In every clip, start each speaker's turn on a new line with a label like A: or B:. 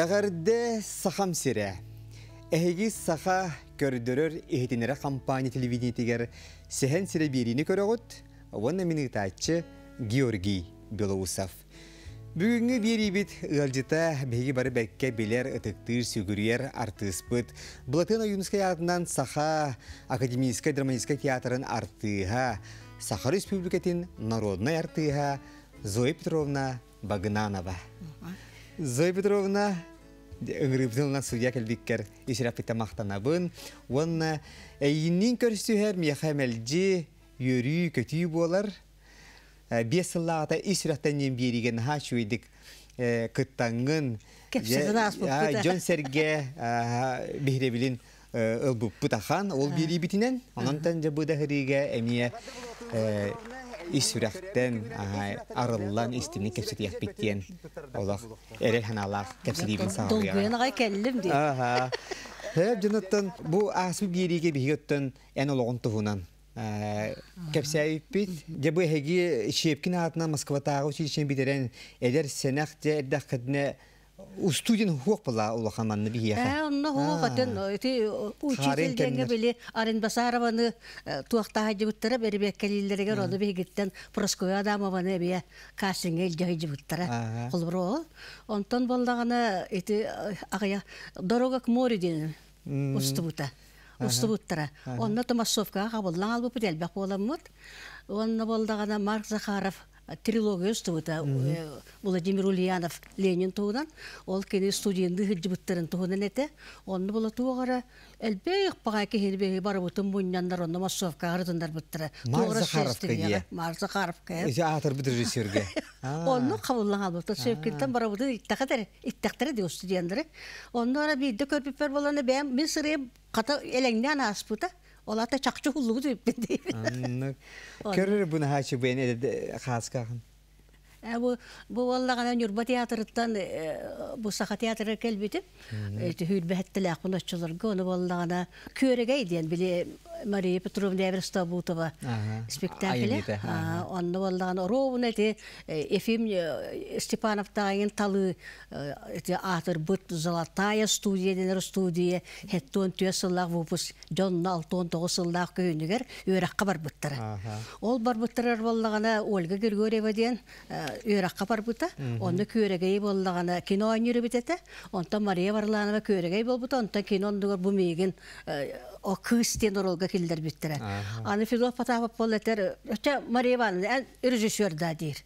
A: Әғарды сахам сире. Әхеги саха көрдірір ехетінері компания телевидениетігер сехен сире беріні көріғыт, ванна мені Георгий Белоусов. Бүгінгі беребіт ұлжыта бәйгі бары бәкке білер ұтықтыр сүгірер артыспыт. Бұлатын Юнскай атынан Саха Академийскай драматическай театрын артыға, Саха Республикатын народной артыға Зоя Петровна Багнанова. Зоя Петровна, ыңрыбдын судья суя келбиккер исерапита он Уонна э, әйіннен көрсүһәр мияхәмәлҗи йөрү көтү болар. Э, Бесыллағата исераттанен бериген хач уйдик э, кыттаңын. Джон Серге бихребилин ылбуппытахан ол бири битинен. Онантан жабыда хыриге әмия исүрәхтән арыллан истимни кепсетияк биттен олақ эрел ханалақ кепсетиибин сағалыяға.
B: ага келлим дей.
A: Аха. Хәп жыныттан бу асу биериге бигеттен эн олоғын туһунан. Кепсәйіп бит, де бу хеги шепкин атынан Москватағы училищен бидерен эдер сенақ де Устудин хуок була улахаманны бия. Э, онно хуок атын
B: эти э, учитель деңге били Арын Басарованы э, туакта хаҗыбыттыра бербек келиллерге роды бигиттен Проскоя Адамованы бия касыңга җайҗыбыттыра. Кулбро. Онтон болдагына эти э, агая дорога к морю дин
C: устубута. Устубуттыра.
B: Онно томассовка кабылдан алып бетел бак боламмыт. Онно болдагына Марк Захаров трилогия ұстығыта Владимир Ульянов Ленин туынан, ол кені студенді ғыджібіттерін туынан әті, онны бұла туғара әлбей ұқпаға кейін бейі бар бұтын бұняндар, оны Массовқа ғырдындар бұттыры. Марзахаровқа е? Марзахаровқа е? Э. Есе
A: атыр бұтыр режиссерге?
B: Оны қабылың албықты, сөйкінтен бар бұтын иттақтары, иттақтары де студенттері. Оны ара бейді көрпіппер боланы бәйім, мен сырайым қата әләңнен аспыта.
A: Олата чақчы хулугу деп бенде. Анны. хачы бен эде
B: Ә, бу валла гана Нюрба театрыттан э, бу саха театры келбитип, үйт Мария Петровна Эверстабутова спектакле. Онны те э, Ефим э, Степанов талы золотая студия студия, хеттон выпуск, Джон Налтон тогысыллар көйнегер, Ол бар Ольга Григорьева деген үйраққа бұта, оны көрегей боллағана кино ойныры бітеті, онтан Мария Варланова көрегей бұта, онтан кино ондығыр бұл мейген о кыстен оролга келдер биттер. Аны Филов патапап бол этер, Мария Ивановна, ән да дейр."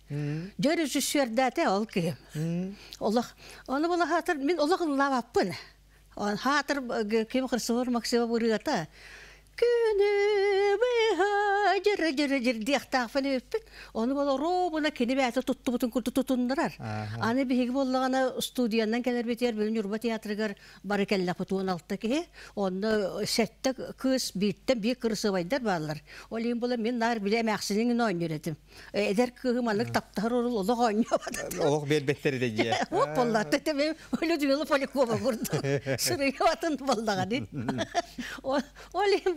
B: Жо режиссер да ол ким? Олах, аны бола хатыр, мен олах лаваппын. Он хатыр кем кырсыр максима бурыгата жыр жыр жыр диақтағы фен Оны бола робына кені бәті тұтты бұтын күрті тұтындырар. Аны бігі болағана студияндан келер бетер, білін юрба театрығар бары кәлі құтуын алтта кеге. Оны сәтті күз бейттен бей кірісі байдар ол Олейін бола мен нар біле мәқсінің үйін ойын үйретім. Әдер күғыманық таптар орыл олық ойын ойын.
A: Олық бербеттері де жия.
B: Оп, болатты де мен өлі дүйелі поликоба күрді. Сұрыға батын болдаған. Олейін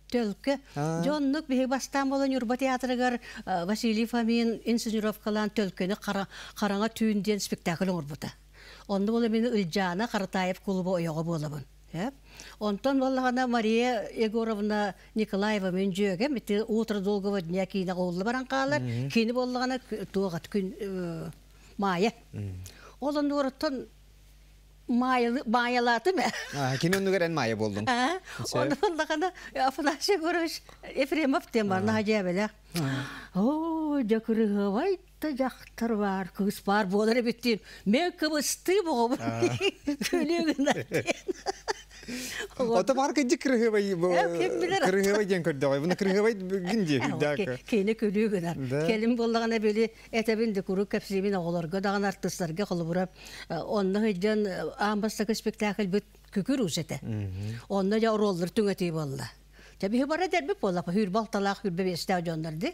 B: төлкө жоннук бехибастан болон юрба театрыгар э, Васильева мен инсценировкалан төлкөнү караңа түйүнден спектакль оңорбута онду мені мен қаратайып Каратаев клубу ойого болобун э? Онтон валлагана Мария Егоровна Николаева мен жөге мити утро долгого дня кийне голлы баран калар, кийни боллагана туагат күн мая. Олон ураттан майылы майылаты ме?
A: А, кине онду керен майы болдун. А, онду
B: болда кана Ефремов тем бар нажа беле. О, жакыры вай та жактар бар, кыз бар болар битти. Мен кыбысты бого. Көлөгүн
A: Отамарка ди кыргыбай бу. Кыргыбай ден көрдөй. Буны кыргыбай гинди.
B: Кейне көлүгөнөр. Келин боллагана бели этебин де куру кепсибин оголорго даган артистлерге кылыбырап, онны хыджан амбастагы спектакль бит күкүр үжете. Онны жа ролдор түңөтүй болла. Табиһи бара дәрбеп болла, хүр балталак, хүр бебестә жондар ди.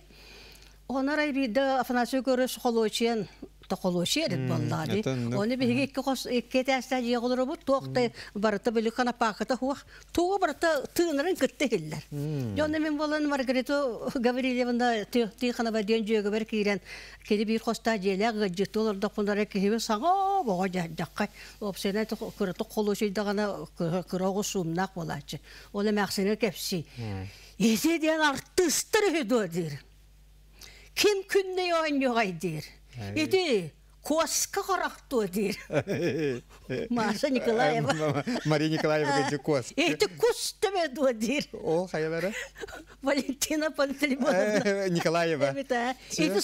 B: Онар айбиді афанасу көрі шықолуычен тоқолушы ерек боллады. Оны беге екі қос екі тәсті жеғылыры бұл тоқты барыты білі қана пақыты хуақ. Туғы барыты тыңырын күтті хиллер. Оны мен болын Маргариту Гаврилевна тұйқына бәден жөгі бір кейрен кеді бір қоста желі ғыджеті олар дақындары кейбі саңа бұға жәддаққа. Опсені күріті қолушы дағана күроғы сумнақ болады. Оны мәқсені кепсі. Есе ден артыстыр үйді кем күнне ойнуғай дейір. Еті коска хорохто дир.
A: Маша Николаева. Мария Николаева говорит, кос.
B: Это тебе Валентина Пантелеймоновна. Николаева. Это тебе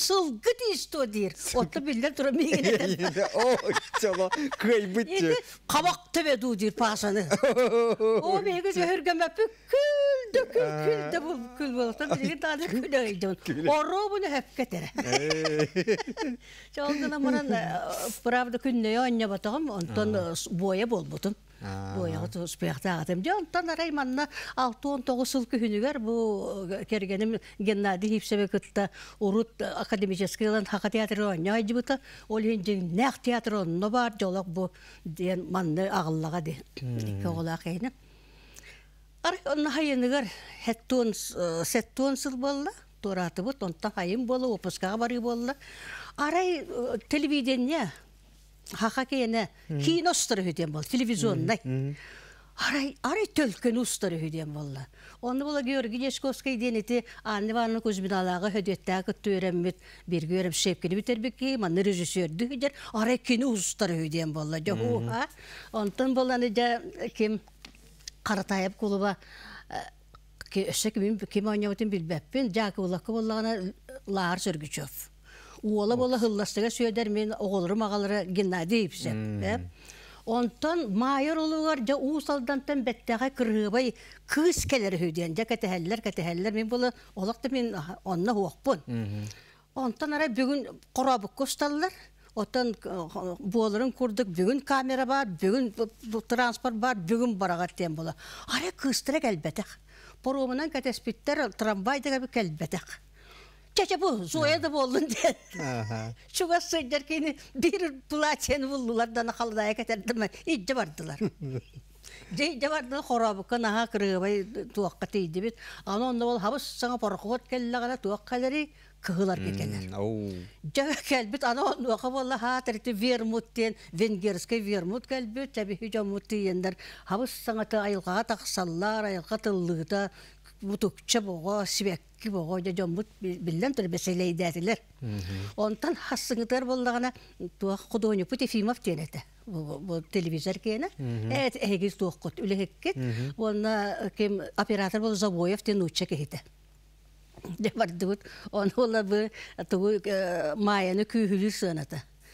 B: күл правда күнне онне батығым, онтон бойы э, болбутым. Бойығы тұспияқты ағатым. Де онтан арай манна 6-19 жыл күхінігер бұ э, кергенім Геннадий Хипсебе күтті ұрут э, академический ылан хақа театры онне айды бұта. Ол хенжің нәқ театры онны бар, жолок бу ден манны ағыллаға де.
C: Көғыла
B: қейні. Арай онны хайынығар сеттон сыл болла, тораты бұт, онтан хайын болла, опыскаға болла арай э, телевидение хахакене кейіне кейін бол телевизионный арай арай төлкен ұстыры болды оны бұл георгий нешковский денити анна ивановна кузьминалаға хөдеттәгі күтті өреммет бергі арай болды аны клуба Уола бола хылластыга сөйдер мен оғолырым ағалары Геннадий ипсен. Онтон майыр олуғар жа усалдантан беттеге кырғыбай кыз келер хөден. Жа кәтәхәлләр, кәтәхәлләр мен болы олақты мен онна хуақпын. Онтон ара бүгін қорабық көсталылар. Отан боларын курдык, бүгүн камера бар, бүгүн транспорт бар, бүгүн барага тем була. Ара кыстыра келбетек. Порумунан кәтәспиттер трамвайдага келбетек. Чача бұл, зояды болын
C: ден.
B: Шуға сөйдер кейіні бір платьені бұлылардан қалыда әкетердім, иджі бардылар. Жейде барды хорабы кынаға кырыбай туаққа тейді бит. Аны онында ол хабыс саңа порқуот келлағана туақ кәлері кығылар кетелер. Жағы кәлбіт, аны он уақы болла хатырты вермуттен, венгерске вермут кәлбіт, тәбі хижамут ендер. Хабыс саңа ты айылға тақсалар, айылға тұллығыда бутукча бого сибекки бого жа жомбут билден тур беселейдетилер онтан хассыңытар боллагана туа худоникут ефимов тенете телевизор кене эт эгиз туоккут үлехеккет онна кем оператор бол забоев тенуча кехите дебардыбыт он олабы тугу маяны күйүлүр сыанаты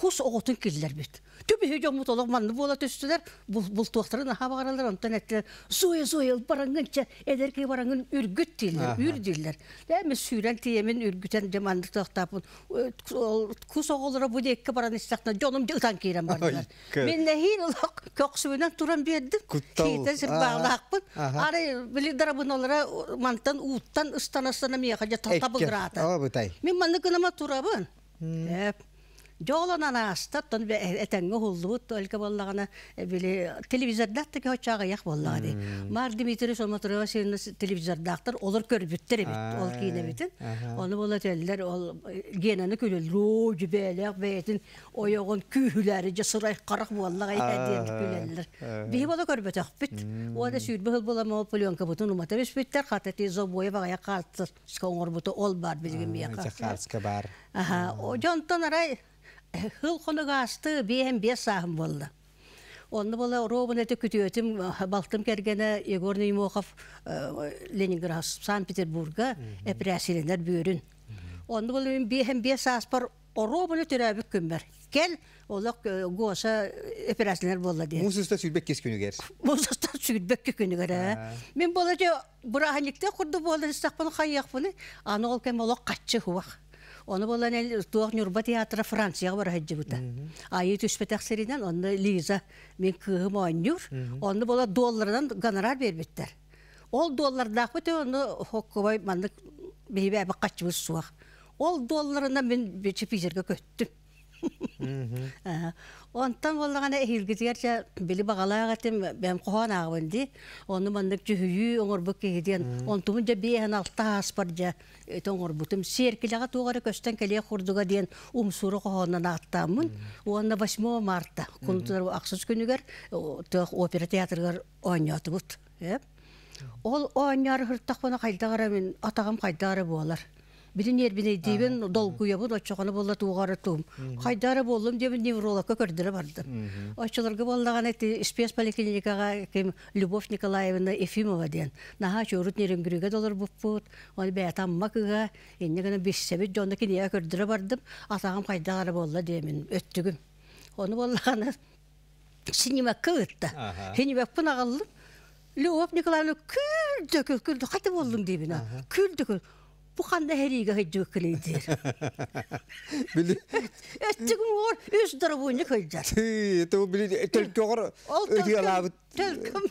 B: қос оғытын келділер бет. Түбі хүйде ұмытолық манны бола түстілер, бұл, бұл тоқтырын аға бағаралар, онтан әттілер, зойыл зойыл баранғынша, әдерге баранғын үргіт дейлер, үр дейлер. Дәмі сүйрен тиемін үргітен жамандық тоқтапын. Құс оғылыра бұд екі баран істіқтіна, жоным жылдан кейрен бардылар. Мен нәхейін ұлық көксімінен тұрам бердім,
A: кейтен сіп бағылақпын.
B: Ары білі дарабын олара манттан, ұттан, ұстан-ұстана мияқа жатталтабы ғырата. Мен манны күнама тұрабын. Әп. Жолынан астат тон этенге хуллубут только боллагана били телевизордатта ке хочага як боллагады. Мар Дмитрий Сомотрова сен телевизордактар олар көрбүттер бит, ол кийне битин. Аны бола теллер ол генени күлөл рожу белек бетин оёгон күһүләре жасырай карак боллага эден күлөллөр. Бии бола көрбөтөк бит. Ода сүрбө бола мо пленка бутун умата беш биттер хатати зобоя бага калты. Скоңор буту ол бар билгем яка.
A: Калска бар.
B: Аха, о жонтон арай хыл қонуға асты бейім бес сағым болды Оны бола робын әті күтіетім, балтым кергені Егор Неймоқов э, Ленинград, Санкт-Петербурга әпірәсілінер бүйірін. Оны бола мен бейхем бес аспар робын өтірәбік күмбір. Кел, олық э, госа э, әпірәсілінер болды дейін.
A: Мұсыста сүйтбек кес күнігер?
B: Мұсыста сүйтбек күнігер, ә. Мен жа бұраханикте құрды болды, істақпын қайық бұны, аны ол кәм олық қатшы Оны болан әл туақ Нюрба театры Францияға бара хәджібіті. Айы түшпетәк серінен, оны Лиза, мен кығым ойнюр, оны бола доллардан гонорар бербеттер. Ол доллардақ бөте, оны хоккобай мандық бейбе әбі қачыбыз суақ. Ол долларына мен бечіп изерге көттім. Онтан боллағана әйілгізгер жа білі бағалаға тем бәм қоған ағынды. Оны мандык жүхүйі оңыр бұк кейден. Онтумын жа бейін алта аспар жа оңыр бұтым. Серкеліға туғары көстен келе құрдыға дейін умсуры қоғаннан аттамын. Оны 8 марта күнтір ақсыз күнігер опера театргар ойнаты э? Ол ойнар Билин ербине дебен долгуя бұл очоғаны болды туғары туым. Қайдары болым дебен неврологқа көрдірі барды. Очыларға болдаған әті Испес поликлиникаға кем Любовь Николаевна Ефимова дейін. Наға чорут нерен күріге долар бұппут, оны бәйтам енді енне гана бешсебет жонда кенея көрдірі бардым. Атағам қайдары болла демен өттігім. Оны болдағаны синемакка өтті. Хенебекпін ағалым. Любов Николаевна күлді күлді, қаты болдың дейбін. Күлді күлді. Бұқанда әриге қайджы өкілейдер.
A: Білі... Өттігім өз дұры бойынды қайджар. Ты, бұл білі, төлкі ғор, Төлкім.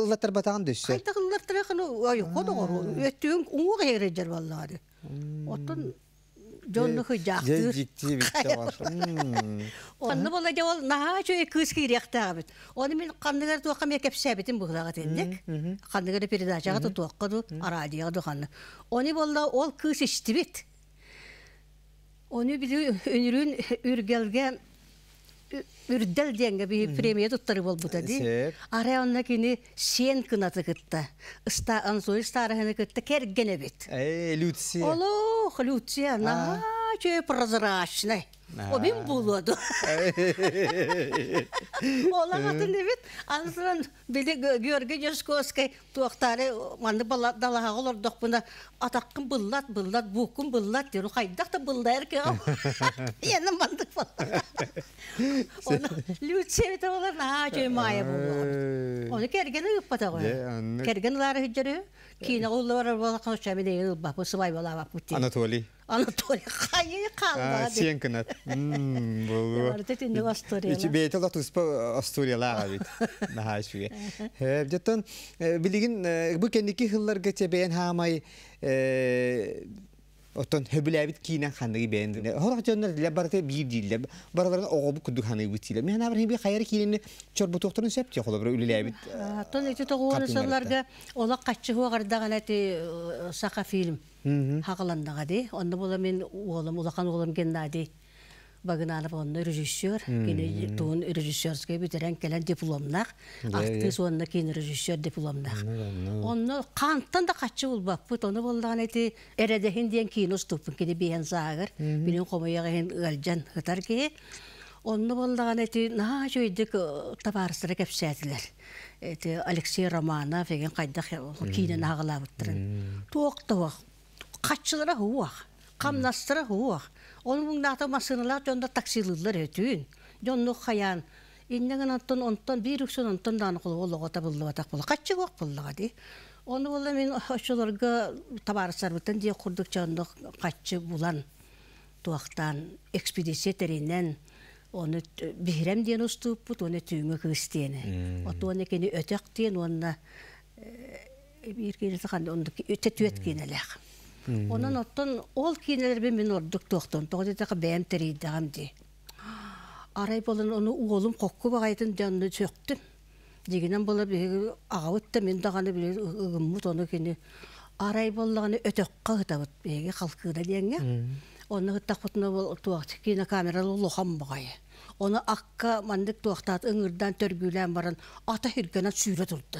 A: ыллаттар батаган ыллаттар
B: ол мен передачага тутуаккаду радиога оны болла ол үрдел деңге би премия туттары болбута ди. Ара онна кини сен кынаты кытта. Ыста ансой старыны кытта кергене бит.
A: Э, люция.
B: Оло, люци, наа че прозрачный. Обим булоду. Олан атын дебит, анысыран білі Георгий Яшковский туақтары маңды далаға олар доқпына атаққын бұллат, бұллат, бұқын бұллат деру қайдақ та бұлда әрке ау. Ені маңды бұлла.
A: Оны
B: Люцевита олар на жой майы
A: бұлла. Оны
B: кергені ұйып ғой. Кергені лары Кина оллар бала қанша бедел бапы сыбай бала бапы ти. Анатолий. Анатолий хайы қалды. сен
A: кінат. Мм, бұл. Бар тетен де Астория. Үч бейте ла туспа Астория ла гавит. Наха шуе. Хе, жеттен билигин бу кендики хыллар гете бен хамай э Оттон хөбүләбит кинен ханыгы бен. Хорак жоннар диле барты бир диле. Бараларын огобу күдүк ханыгы битиле. Мен абыр би хайыр кинен чорбу тохтурун септи холо бир
B: эти хугардаган эти сака фильм. Хагаландага ди. Онда бола мен улам улакан Багынанов онны режиссер, кені туын режиссерскай бітерен келен дипломнақ, актыс онны кейін режиссер дипломнақ. Оны қанттан да қатшы ол бап, бұт оны болдаған әйті әрәдәхін дейін кейін ұступын, кені бейін сағыр, білін қомаяғын ғалжан ғытар кейі. Онны болдаған әйті наға жөйдік табарысыра кәпсәтілер. Әйті Алексей Романов еген қайдақ э, кейінен ағыла бұттырын. Туақ-туақ, қатшылыра хуақ. Камнастыра хуох. Оның таксилылар Иннеген онтон онтон даны бұлды мен ошолорго құрдық жонды экспедиция теренен оны бихрем ден өтөк Онан оттон ол кинелербен мен ордук тоқтон. Тоғыз етеқі бәйім Арай болын оны уолым қоққы бағайтын дәнді сөктім. Дегенен бола э, ағауытты мен дағаны біле ұғыммұт э, оны кені. Арай болығаны өтөққа ғытабыт беге қалқыда дейінге. Оны ғыттақ бұтына бол туақтық кино камералы лоқан Оны аққа мандық туақтат ыңырдан төрбүйлән барын ата хүргенен сүйре тұрды.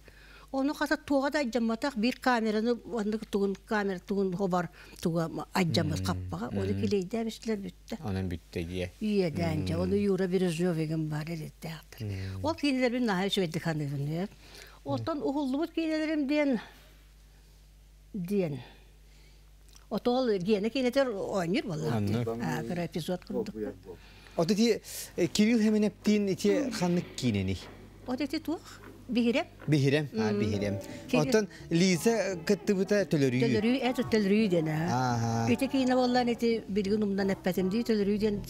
B: Оны қаса туға да айтжаматақ бір камераны оны туын камера туын хобар туға айтжамат қаппаға. Оны келейді әбіштілер бүтті.
A: Оның бүтті ие. Ие дәнде. Оны
B: юра бір жөв еген бар елетті театр. Ол кейінелер бір нахай шөйді қаны бүнде. Оттан ұғылды бұт ден. Ден. Отол гені кейінетер ойныр болла. Бір эпизод күндік.
A: Оты ти Кирилл хәменептин ите ханнық кейінені.
B: Оты ти туақ? бихире.
A: Бихире, а, бихирем. Оттон Лиза кыттыбыта төлөрүй. Төлөрүй,
B: это төлөрүй ден, а. Өте кейіне болан эти білген умдан әппәтім дей, ден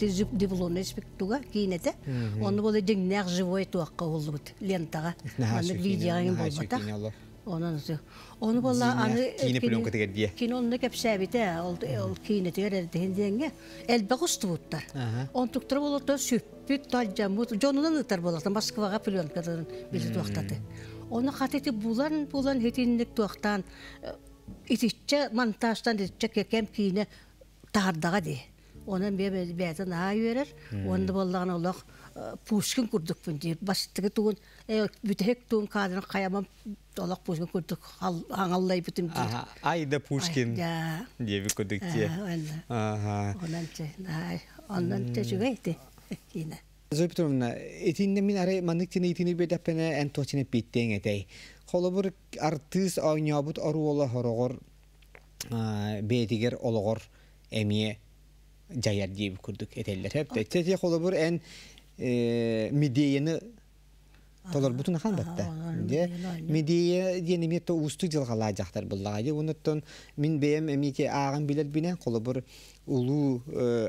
B: спектуға кейін онны Оны болы деңнәқ живой туаққа олды лентаға. Оны Ondan sonra. Onu bolla anı kine pulun kete diye. Kine onu kep sabite ol ol kine El bagustu buttar. On tuktur bolla da süpüt bolla пушкин курдукпун диир бастыгы тугун э, бүтехек тугун кадрын каямам олох пушкин курдук аңаллай
A: артыз оруола хорогор ологор эмие жаяр дип курдук этеллер медеяны Толар бутун хандатта. Де медия дени метто усту жылга лажактар буллагы. Онуттан мин бем эмике агын билер бине колу бир улуу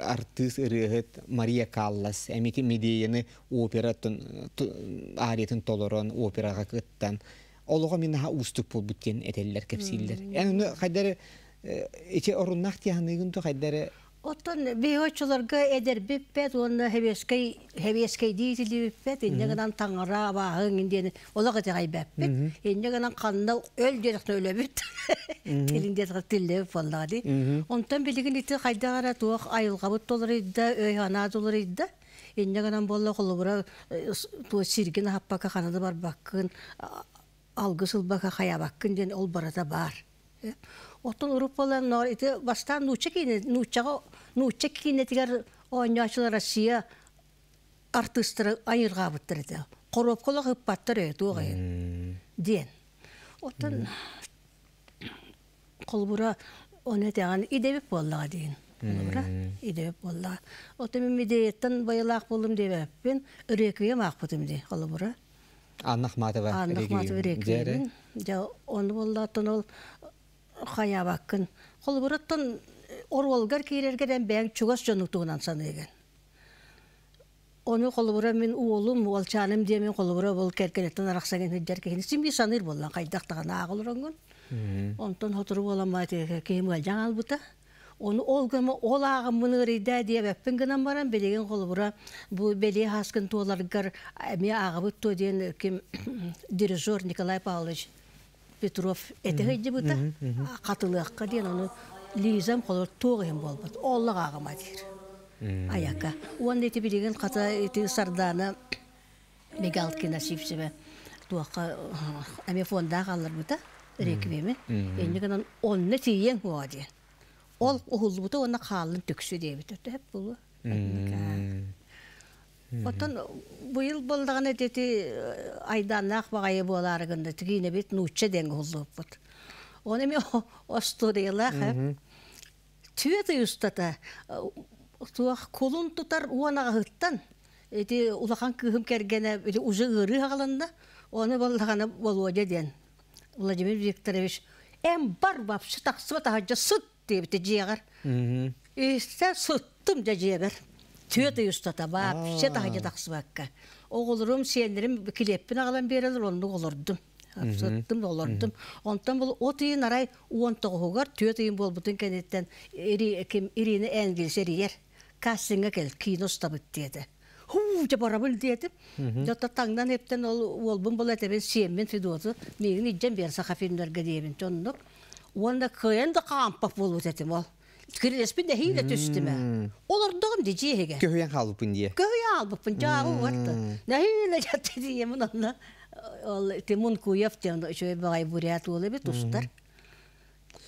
A: артист рыгыт Мария Каллас эмике медияны оператын ариятын толорон операга кыттан. Олуга мин ха устук бул бүткен этеллер кепсиллер. Эни кайдар иче оруннак тияны гүнтө
B: Оттон биһоччуларга эдер биппет, онна хевескей хевескей дийтили биппет, инне гынан таңара абаһын индени олага тегай биппет. Инне гынан канна өл дерекне өлөбүт.
C: Тилинде
B: тиле фоллади. Онтон билигин ити кайда гара туох айылга бут толрыйда, өй ана толрыйда. Инне гынан болла холубура ту сиргин хаппака ханады бар баккын, алғысыл бака хая баккын ден ол барата бар. Отон уруппалан нор бастан нуча кейін, нучага ну чек кинетигер оңнячыл Россия артыстыры айырға бұттыр еді. Коробколы ғыппаттыр еді
C: оғайын.
B: Ден. Отын қолбұра оны тәған идебіп болдыға дейін. Қолбұра идебіп болдыға. Отын мен медейеттен байылақ болдым деп әппен үреквем ақ бұдым де қолбұра.
A: Аннақ матыва үреквем.
B: Оны болдатын ол қая баққын. Қолбұраттан оролгар кейлергеден бәң чугас саны саныйген. Оны қолыбыра мен уолум, уолчаным де мен қолыбыра бол керкенеттен арақсаген хүджер кейіні симге саныр болан, қайдақтаған ағыл ұрынғын. Онтан хотыру боламайды кейім әлжан албыта. Оны ол көмі ол ағым мұны деп әппін гынан баран, белеген қолыбыра бұл беле хаскын туаларғар әме ағыбыт тоден кем дирижер Николай Павлович Петров әті ғайды бұта, қатылыққа дейін оны лизам холор тоғым болбат. оллық ағыма дейір аяка он эти билеген қата еті сарданы мегалкина сипсебе туаққа амефонда қалыр бұта реквиеме енді гынан онны тиен хуа дейін ол ұхулы бұта оны қалын түксі дей бітірді әп
C: бұлы
B: Отон бұйыл болдығаны әдеті айданнақ бағайы боларығында тігіне бет нучча денгі ұлып бұт оны мен осторила ха Түйеді үстеді. туақ колун тұтар уанаға ғыттан. эти улахан кыһым кергене или ғыры ғалында. хагаланда оны боллагана володя ден владимир викторович әм бар бапшы таксыба тахаджа сыт дебите жиягар исте сыттым да жиябер түйөтө юстата бапше тахаджа таксыбакка оголорум сендерим килеппин агалан берелер оны олордум апсыттым олордум онтон бул арай уон тогугугар төт ыйын болбутун кенеттен ирини энгилис эриер кастинга келет кино стабыт деді хуу деп барабыл деді жота таңдан эптен ол уолбун бул этебен сиеммен фидуоту мигин ижжен берса хафинлерге диебин тоннук уонда ол қалыпын Тимун Куев тен үшөй бағай бурят олы бі тұстар.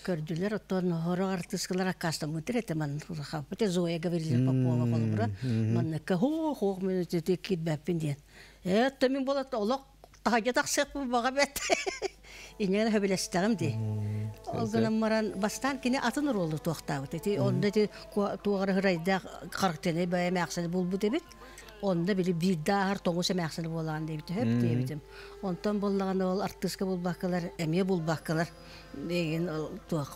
B: Көрділер, оттон хору артыскалар аққастам өтір еті ман тұлықап. Өте Зоя Гаврилер Попова қолы бұра. Манна ка хоқ мен өте кет бәппін ден. Өтті «Э, мен олок олық тағайда тақсық бұл баға бәт. Инеген хөбелестіғым де. Олғынан маран бастан кене атын ролды тоқтауыт. Онда туғары ғырайда қарқтене бәйме ақсаны бұл бұд онда били бирдаар тоңус эмээксини болаан дебити хөп дебитим онтон боллаган ол артыска булбаккалар эме булбаккалар деген туак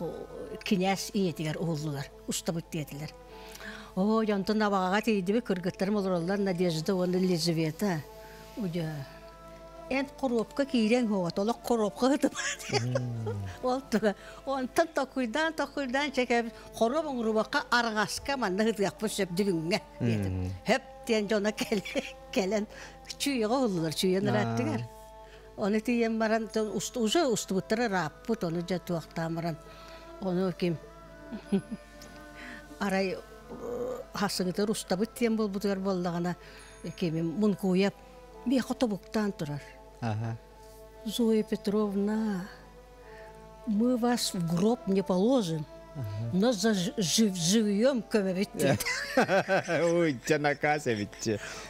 B: киняс ийетигер уулдулар устабыт диетилер ой онтон абагага тийдиби кыргыттарым олороллар надежда он лизавета уя эн коробка кийрен хога толок коробка хытып ол туга токуйдан токуйдан чекебиз короб оңрубакка аргаска манна хытыякпыз сөп дүбүңге жона келен чүйөгө улулар оны тиен баран уже устубуттары раппут оны оны ким арай Ага. Зоя Петровна, мы вас в гроб не положим. Ага. Но за жив, живьем комитет.
A: Ой, тебя наказывает.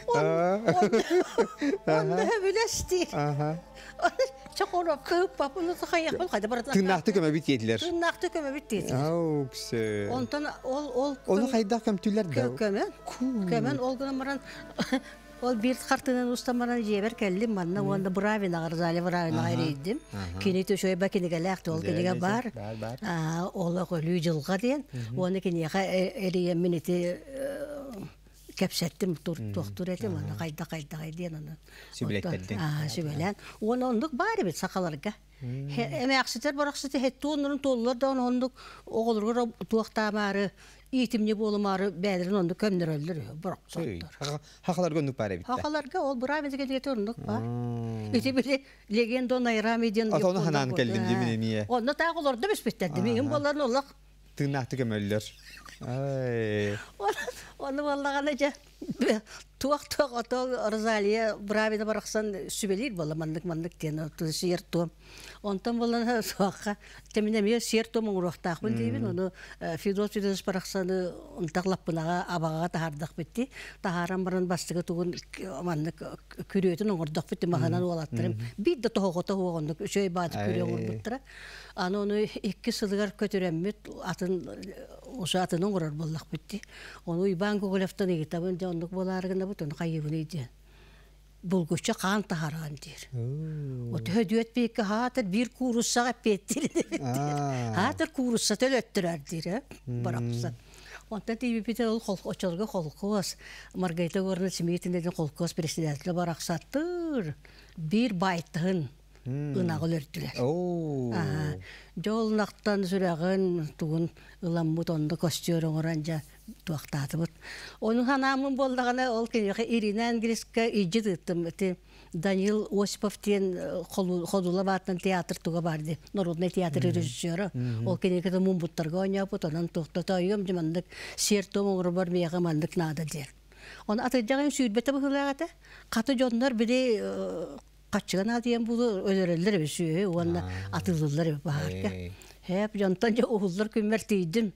A: Он, он,
B: білесті. Чақоров кып папыны тахаяқпын қайда баратан. Тыңнақты
A: көмәбит етілер.
B: Тыңнақты көмәбит етілер.
A: Ау, ксе.
B: Онтан ол... ол... Оны қайда
A: көмтілер дәу?
B: Көмен. Көмен ол күні маран Ол бирт қартынан ұстамаран жебер келдим манна онда Бравина гарзали Бравина айрейдим. Кини төшөй ба кини галакт ол кини бар. Ол ақ өлі жылға дейін, Оны кини әрі эрие те кепсеттим туохтур этим аны кайда кайда кайда анан сүбелеттердин аа сүбелен уон ондук баары бир сакаларга эмеакситер хет хеттуоннурун толлар да ондук оголурга туохтаамаары иитимне болумары бәдерин ондук
A: көмнөрөлдөр борок соттор хакалар көндүк баары бит хакаларга
B: ол бурами деген жете ондук ба ити бири легендон айрами ден атаны ханан келдим демине мие э, онда тагы олорду беспеттен демигин боларын олак
A: тыгнақты көмөллөр
B: оны боллаган эже туак туак ото розалия бравина бараксан сүбелир бола мандык мандык тен туам Онтан болан суаққа теминеме сер томун уруактаакпын дейбин ону э, фидос бараксаны абаға тахардак битти тахаран баран бастыгы тугун манны күрөтүн оңордок битти маханан уалаттырым бит да үчөй баатып аны ону икки сылыгар көтөрөммит атын ушу атын оңорор боллак битти ону уйбан булгуча қан тахаран дир. От хөдүөт бейке хатыр бир курусса апеттир.
A: Хатыр
B: курусса төлөттүрөр дир, барапса. Онда тиби бите ол холк очолго холкос. Маргарита Горна Смитин деген холкос президентле бараксаттыр. Бир байтын
A: ынагыл өрттүлөр.
B: Жолнақтан сүрәгін туын ұламмут онды костюрын оранжа туақтатыбыт. Оның ханамын болдағана ол кенеге Ирина Ангельска иджи тыттым. Данил Осипов тен э, ходула батын театр туга барды. Народный театр режиссеры. Ол кенеге де мумбуттарга ойнап, онан тоқтата ойым демандык. Сер томур бар мега мандык нада дер. Он атыдаган сүйбете бухлагата. Э. Каты жондар бири э, качыган адыен булу өлөрөлөр бешүү, онна атылдылар баарга. Хеп жонтан же оғылдар күммер тейдим.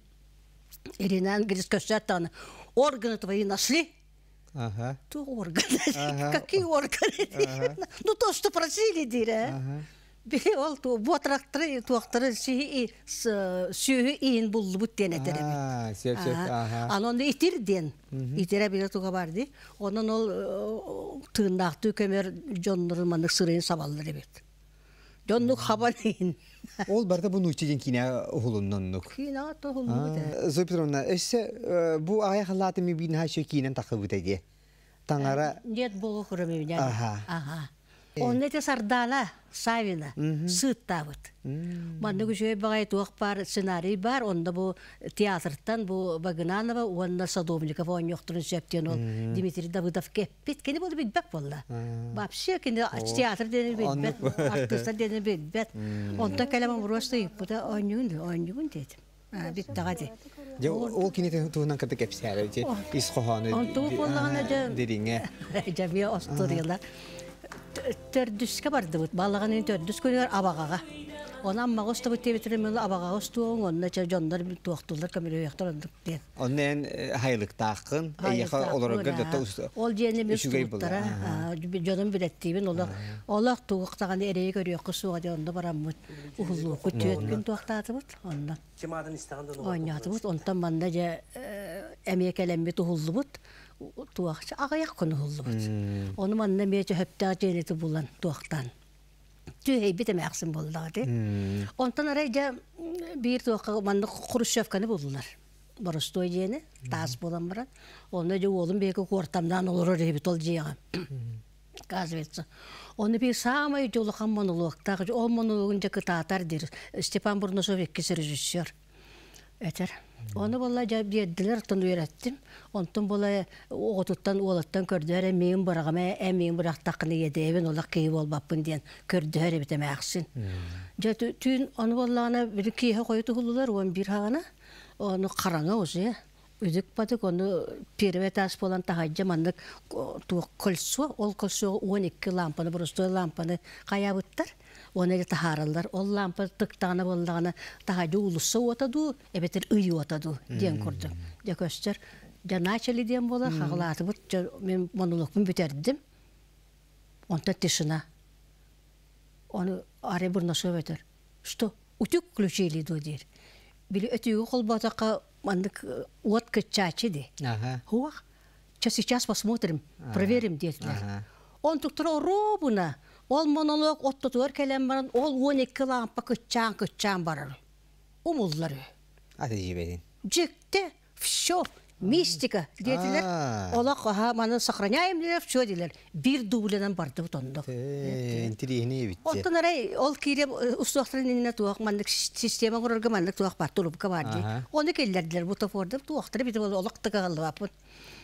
B: Ирина Ангельская она органы твои нашли? Ага. То органы. Ага. Какие органы? Ага. Ну, то, что просили, дире. Ага. ол ту туактыры булды итирден итере туга барды ол көмөр
A: Ол барда бұны үйтеден кине ұғылынныннық.
B: Кине аты ұғылыннық.
A: Зой Петровна, өсі бұ аяқ алаты мебейін хашо кинен тақы бұтайды. Таңара...
B: Нет, бұл ұғырым Аха. Аха. Онда эти сардала Савина сытта вот. Манны күшөй бағай туақ бар, сценарий бар, онда бу театрдан бу Багынанова, онда Садовников, он йоқтырын сөптен ол Дмитрий Давыдов кеппет, кені бұл бетбәк болла. Вообще, кені театр дені бетбәк, артистар дені бетбәк. Онда кәлемін просто иппыта, он юн, он юн деді. Биттаға де.
A: Ол кенетен туынан кәпі кәпсәрі, исқоғаны, деріңе.
B: Жәмия остырылар төрдүскө барды бут балаган ин төрдүс күнүгөр абагаға оны амма госто бут тебитирем ул абага гостуоң онна че жондор туактулдар көмүлө уяктар ондук ден
A: оннен хайлыктаакын эйяха олорогер да ол жени мен туттара
B: жодон билеттибин олар олак тугуктаган эрее көрүөккө сууга де ондо бараммыт уулууку төт күн туактаатыбыт ондан ойнатыбыт онтон манда же эмиекелембит ууллубут туақчы ағаяқ күні ұллыбыт. Оны манына мечі хөпті аженеті болан туақтан. Түйей бітім әқсім болды. Онтан арай жа бір туаққа манны Құрышевканы болдылар. Борыстой жені, тас болан баран. Оны жа олым бекі қортамдан олырыр ебіт ол жияға. Казветсі. Оны бей самай жолықан монологтағы, ол монологын жа кытатар дер. Степан Бурносов еккесі режиссер. Әтер. Әтер. Оны болла жа бердилер тұны үйрәттім. Онтын бола оғытыттан көрдөр көрдіғар әмейін бұрағыма мен бирок еді олар ола кий болбаппын дейін көрдөр әбіт әмәқсін. Жа түйін оны болағына бір кейі қойты құлылар, он бір хағана, оны караңа өзі. Үзүк бадық, оны первый ас болан тағайджа мандык туық көлсу, ол көлсу 12 лампаны, бурустой лампаны каябыттар оны да таһараллар ол лампа тыктаны боллағаны таһажы улусса уотаду эбетер ый уотаду диэн курду дя көстер дя начали диэн бола хагалаатыбыт мен монологпун бүтердим онта тишина оны аре бурнашып этер что утюг включили ду дир били өтүүгү колботака мандык уот кычачи ди хуах сейчас посмотрим проверим деятелер он туктура робуна Ол монолог оттутуар келем баран, ол 12 лампа кытчан кытчан барар. Умуллары.
A: Аты
B: Жекте, все, мистика дедилер. Ола коха маны сохраняем дилер, все дилер. Бир дубленен барды утондук. ол э, мандык система курарга мандык бар, Оны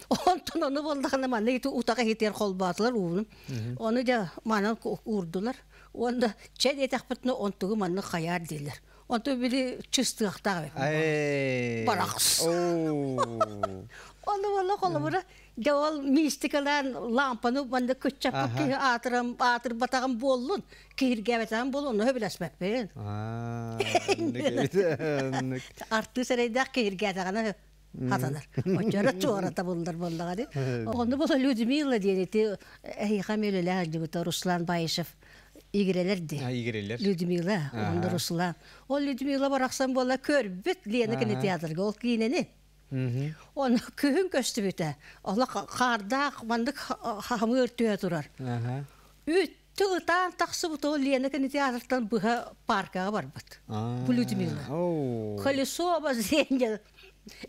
B: Онтон оны болдағына мана еті ұтаға етер қолбатылар уыным. Оны жа мана ұрдылар. Онда чәд етақ бітіні онтығы маны қаяр дейлер. Онты білі чүстіғақтағы. Барақыс. Оны болла қолымыра Дәвал мистикалан лампаны банда көтчәп ки атырым, атыр батагым боллун, кирге бетам боллун, нөхө биләсмәк бен.
A: Аа.
B: Арты сәрәйдә кирге атагына хатанар очора чуората булдар боллага ди онду бол людмила диэнити эхиха мөлөлэжигута руслан байышев игирелерди
A: игирелер людмила онду руслан
B: ол людмила бараксан бола көрбүт лена кинотеатрга ол кийнени оны күһүн көстүбүтэ ола кардаак мандык хамыр түө турар үттү ытаан таксыбыта ол лена кинотеатртан быха паркага барбыт
A: бу людмила
B: колесо ба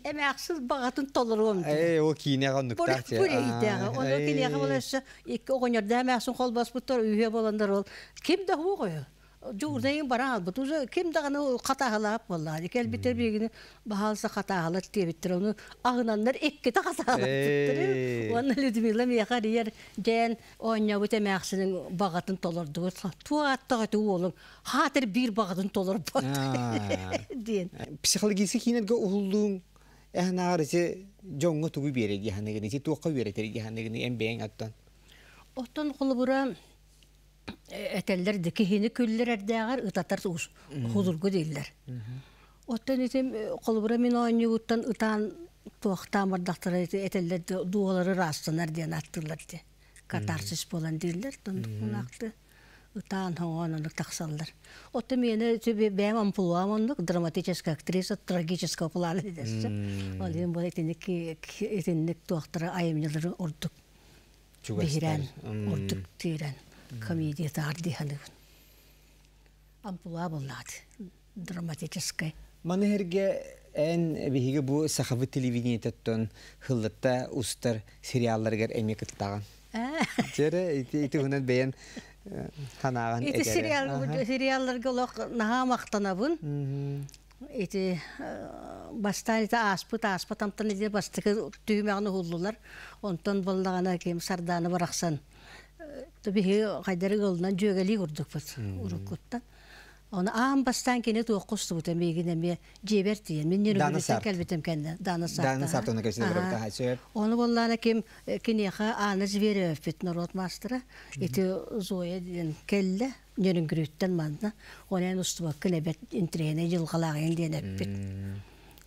B: Эме ақсыз бағатын толырым. Э,
A: о кинеға нүктақ те. Бұл идеға. Оны кинеға болса,
B: екі оғынерде әме ақсын қол басып тұр, үйе боландар ол. Кім де ол ғой? Жуырдайын баран албыт. Уже кім дағаны қатағылап болар. Кел бітер бігіні бағалса деп тебіттір. Оны ағынандар екі та қатағылат. Оны Людмила Мехар ер дән оңя өте мәқсінің бағатын толырды. Туаттығы ту олым. Хатыр бір бағатын толыр болды.
A: Психологиясы кейінерге ұғылдың Эхнаар ise жонго тугу бере гиханегини, си туқа бере тери гиханегини аттан.
B: Оттон хулбура этеллер ытатар мен дуалары аттырлар болан ытаан хоңонунук таксаллар. Отто мени түбі бәм ампулуам драматическая актриса трагического плана дедерсе. Ол ем бұл етінік етінік туақтыры айымнелері ұрдық.
C: Бейрән, ұрдық
B: түйрән. Комедия тарды ханығын. Ампула болады. Драматическая.
A: Маны херге ән бейге бұл сахавы телевидениететтен хыллытта ұстар сериалларғар әмекіттаған. Жәрі, э. иті бәйін ханаган эти сериал
B: сериалларга олох наха мактанабын эти э, бастан ита аспыт аспатамтан иде бастыкы түймөгүнү хуллулар онтон боллагана кем сарданы бараксан э, тубихи кайдары кылынан жөөгели курдукпут урукуттан Оны аам бастан кене туы құстыбыт әмегін әме жебер дейін. Мен нені көресен кәлбетім кәнді. Даны сарта. Даны сарта оны көресен көріп таға сөйіп. Оны боллана кем кенеға аны жібері өппет народ мастыры. Еті зоя дейін кәлі нерін күреттен маңына. Оны ән ұстыба кілебет интірейіне жылғалағы елден өппет.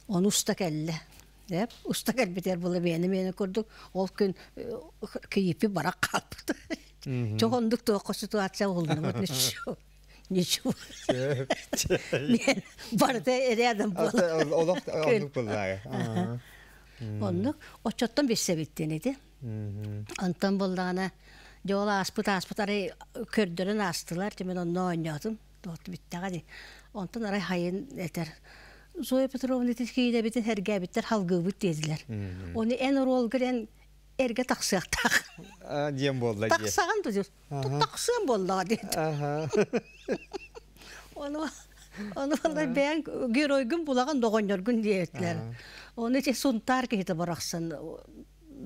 B: Оны ұста кәлі. Деп, ұста кәлбетер болы бені мені көрдік. Ол күн кейіпі барақ қалпыды. Чоғындық тоқы ситуация олыны өтініш жоқ ничего.
C: Мен
B: барды рядом был. Олақ онлық болды. Онлық отчеттан бессе биттен еді. Антан болды ана жола аспыт аспытары көрдірін астылар. Мен онны ойнадым. Доқты бітті ғады. Онтан арай хайын етер. Зоя Петровна тіскейді бітін, әрге біттер халғы біт деділер. Оны ән ролгыр, ән Ерге тақсық тақ.
A: Дем болды. Тақсаған тұз. Тұттақсың
B: болды. Оны бақ. Оны бұлдар бәң көр ойгін бұлаған доғын өргін де өтілер. Оны өте сұнтар кейті бұрақсын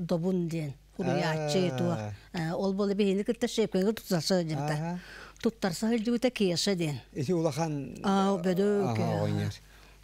B: добын дейін, құрыя айтшы еті оға. Ол болып, бейіні кілтті шеп көңгіл тұтсасы өдемді. Тұттарсы өлді өте кейесі дейін. Еті ұлақан ойнер.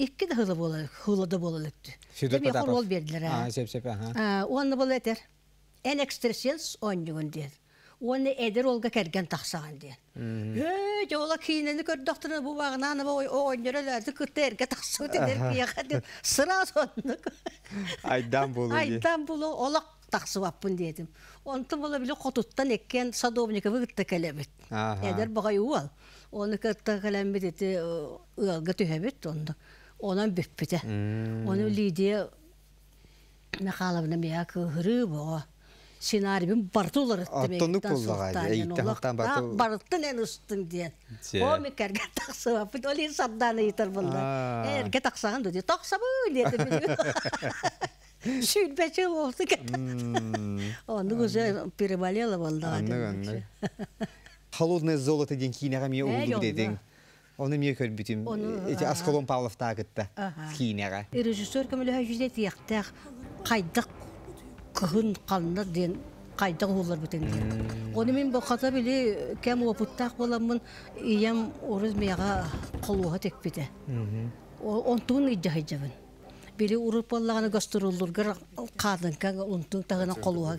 B: Икки да хылы бола, хылы да бола лөктү.
A: Деми хор А, сеп сеп, аха.
B: Онны деген Оны эдер олга керген тақсаған дер.
A: Эй,
B: жола кинени көр доктор бу багына тақсы өтер кияга деп сыра сонны. дедим. эккен садовника Оны кытта эти онан бүкпіті. Оны Лидия Михайловна меня көрі бұға. Сценарийбен барту олар өттімей. Аттыны О, ол ең садданы етір болды. Әрге тақсаған тақса еді Оны переболела болды.
A: Холодное золото ден Оны мен көріп бүтім. Асколон Павловта агытта хинеға.
B: Режиссер жүзет қайдық күхін қалынар ден қайдық олар бүтін. Оны мен бұқата біле кәм опыттақ боламын, орыз меға қолуға тек біті. Онтуын иджахи жабын. Біле ұрып болағаны қадын кәң тағына қолуға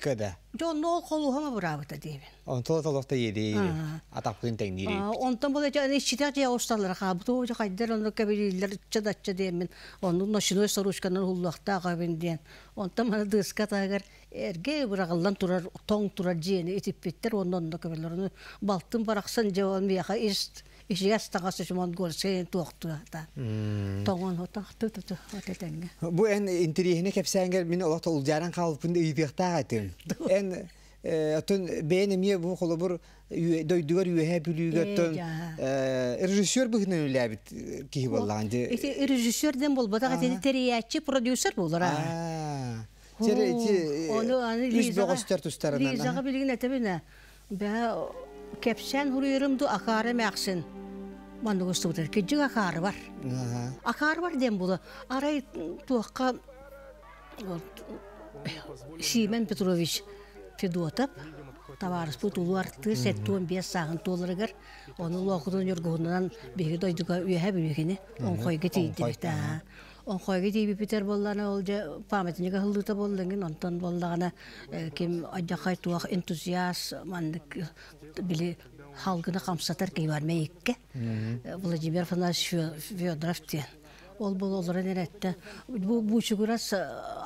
B: кыда. Жон нол колуха ма бурабыта дейбин.
A: Он тол толохта еди. Атапкын теңнири.
B: Онтон бол эти ичтек же осталар хабыту уже кайдер он кабилилер чадатча деймин. Онун ношиной сорушканын уллахта кабин ден. Онтон мана дыска тагар эрге бурагылдан турар тоң турар жени итип беттер ондон да кабилер. Балтын бараксан же ол мияка ист. Ишигас тагасыш монгол сен туактура та.
A: Тоңон
B: хотакту туту отетенге.
A: Бу эн э, Атын мие бу э, э, режиссер продюсер
B: Тере Kepsen huruyurum du akarı meğsin. Bana göstürdü. Küçük akarı var. Akarı Шимен Петрович Федотов, товарыс бұл тұлу бес сағын толырығыр, оны лоқыдың үргуғынан бегі дойдыға үйәбі он қой онхойги диби питер боллана ол же памятника хылдыта боллангин онтон боллагана ким ажакай туах энтузиаз мандык били халгыны камсатар кейбарме икке владимир фанасьевич федоров тен ол бұл олар неретте бу бучугурас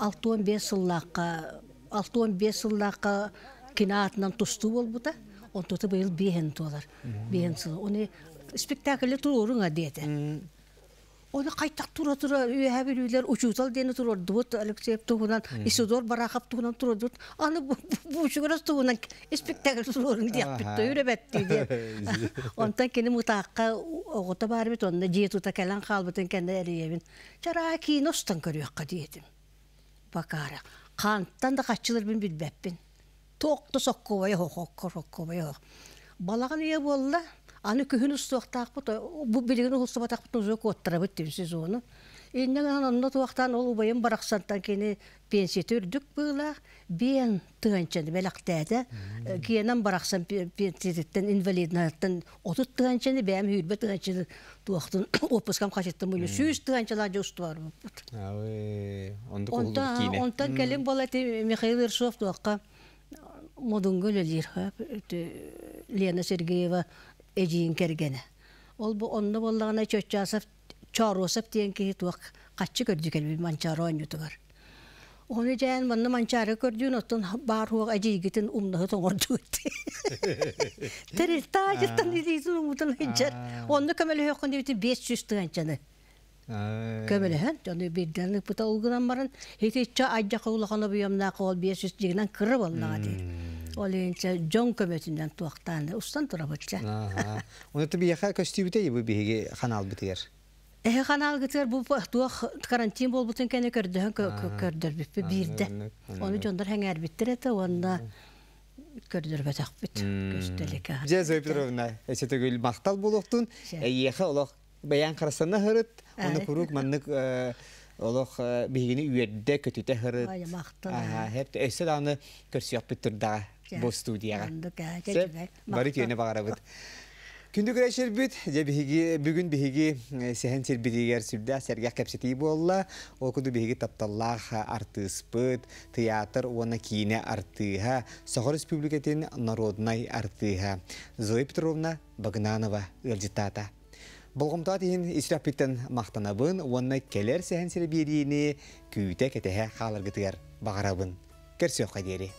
B: алты он бес ыллакка алты он бес ыллакка кинаатынан тусту болбута он туты быйыл биен туалар биен сыл оны спектакль турурыңа дети оны қайтақ тура тура үйәһә билүүлер учуутал дени турордубут алексеев тугунан исудор барахап тугунан турордубут аны бушугурас тугунан спектакль деп диякпит үйрөбетти де онтан кини мутаакка огута баарбит онда жетута келен калбытын кенде эриебин жараа киностан көрүөкка диетим бакара канттан да каччылырбин билбеппин токту соккобая хохоккор хоккобая балаган ие болла Аны күһүн устуактаакпыт, билигин устуатакпыт уже коттарабыт деп сиз оны. Иннен аннан ол убайын бараксантан кени пенсия төрдүк была, бен тыганчан белактада, Михаил Иршов Лена Сергеева эжиин кергене. Ол бу онну боллагына чөччасып, чарусып диен ки туак каччы көрдү келби манчара ойнутугар. ону жайын манны манчары көрдүн оттон бар хуак эжигитин умнаһы тоңорду. Терил тажыттан дийсин умутун хиджер. онно көмөлө хоккон дийти 500 тыганчаны.
A: Көмөлөһөн,
B: жону бирден пута улгунан баран, хити ча ажжа кулахана буямна кол 500 жигнан кыры болнага дейт. Ол енче жон көмөтүнөн туактан устан тура бочча.
A: Уну ты бияха көстүбүтө бу биге канал битер.
B: Эхе канал гитер бу туак карантин болбутун кене көрдөн көрдөр биппи бирде. Оны жондар хеңер биттер эте онда көрдөрбөтөк
A: бит көстөлүкө. Жаза Петровна, эсе төгөл мактал болуктун. Эйеха олох баян карасана хырыт, оны курук маннык олох бигини үйөрдө көтүтө хырыт. Ай
B: мактал. Ага,
A: хеп эсе даны көрсөп биттер дага бостуу диэҕэ бары киэни баҕарабыт күндүгүрэ сирбит же биһиги бүгүн биһиги сэһэн сирбитигер сүрдээх сэргээх кэпситии буолла олкуду биһиги театр уона кейіне артыыһа соғы республикатын народнай артыыһа зоя петровна багнанова ыалдьытаата Болгомтуа тиһин исраппиттен мақтанабын, уонна келер сәһен сирбириини күүтэ кетэһэ хааларгытыгар бағарабын. Керсёхқа дери.